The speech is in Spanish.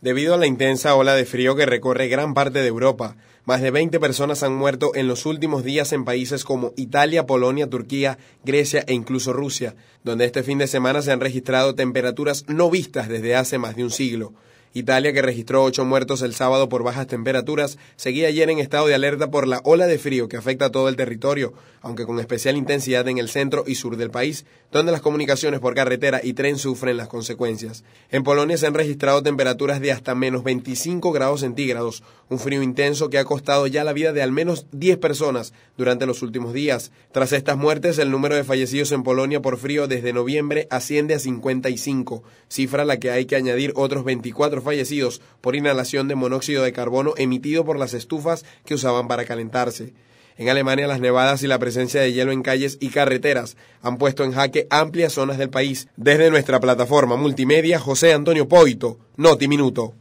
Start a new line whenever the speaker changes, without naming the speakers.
debido a la intensa ola de frío que recorre gran parte de Europa. Más de 20 personas han muerto en los últimos días en países como Italia, Polonia, Turquía, Grecia e incluso Rusia, donde este fin de semana se han registrado temperaturas no vistas desde hace más de un siglo. Italia, que registró ocho muertos el sábado por bajas temperaturas, seguía ayer en estado de alerta por la ola de frío que afecta a todo el territorio, aunque con especial intensidad en el centro y sur del país, donde las comunicaciones por carretera y tren sufren las consecuencias. En Polonia se han registrado temperaturas de hasta menos 25 grados centígrados, un frío intenso que ha costado ya la vida de al menos 10 personas durante los últimos días. Tras estas muertes, el número de fallecidos en Polonia por frío desde noviembre asciende a 55, cifra a la que hay que añadir otros 24 fallecidos por inhalación de monóxido de carbono emitido por las estufas que usaban para calentarse. En Alemania las nevadas y la presencia de hielo en calles y carreteras han puesto en jaque amplias zonas del país. Desde nuestra plataforma multimedia, José Antonio Poito, Noti Minuto.